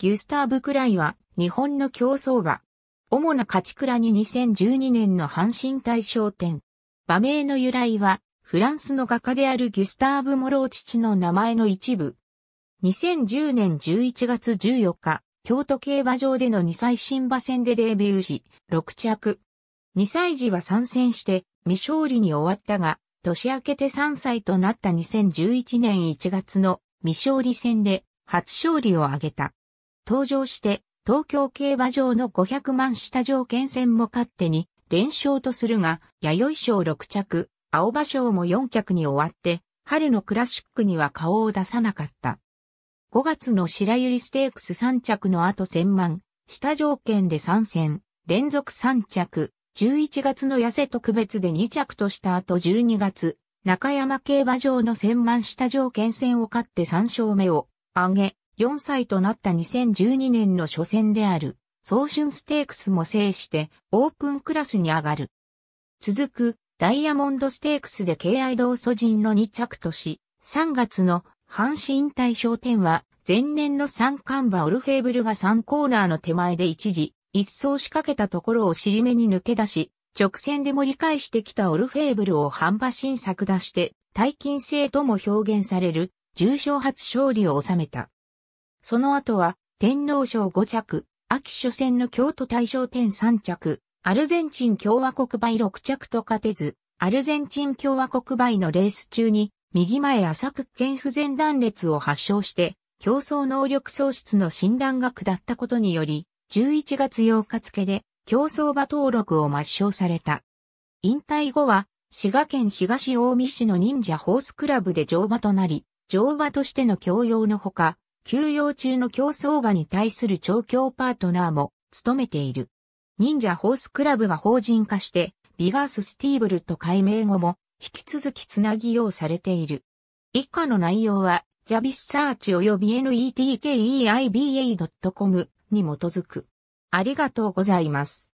ギュスターブ・クライは日本の競争馬。主な勝ち倉に2012年の阪神大賞典。馬名の由来はフランスの画家であるギュスターブ・モロー父の名前の一部。2010年11月14日、京都競馬場での2歳新馬戦でデビューし、6着。2歳児は参戦して未勝利に終わったが、年明けて3歳となった2011年1月の未勝利戦で初勝利を挙げた。登場して、東京競馬場の500万下条件戦も勝手に連勝とするが、弥生賞6着、青葉賞も4着に終わって、春のクラシックには顔を出さなかった。5月の白百合ステークス3着の後1000万、下条件で3戦、連続3着、11月の痩せ特別で2着とした後12月、中山競馬場の1000万下条件戦を勝って3勝目を挙げ、4歳となった2012年の初戦である、早春ステークスも制してオープンクラスに上がる。続くダイヤモンドステークスで敬愛同祖人の2着とし、3月の阪神大賞点は前年の三冠馬オルフェーブルが3コーナーの手前で一時、一走仕掛けたところを尻目に抜け出し、直線で盛り返してきたオルフェーブルを半馬新作出して、大金星とも表現される、重賞初勝利を収めた。その後は、天皇賞5着、秋初戦の京都大賞天3着、アルゼンチン共和国倍6着と勝てず、アルゼンチン共和国倍のレース中に、右前浅く腱不全断裂を発症して、競争能力喪失の診断が下ったことにより、11月8日付で、競争馬登録を抹消された。引退後は、滋賀県東近江市の忍者ホースクラブで乗馬となり、乗馬としての教養のほか、休養中の競争馬に対する調教パートナーも務めている。忍者ホースクラブが法人化して、ビガーススティーブルと改名後も、引き続きつなぎようされている。以下の内容は、ジャビスサーチ及び netkeiba.com に基づく。ありがとうございます。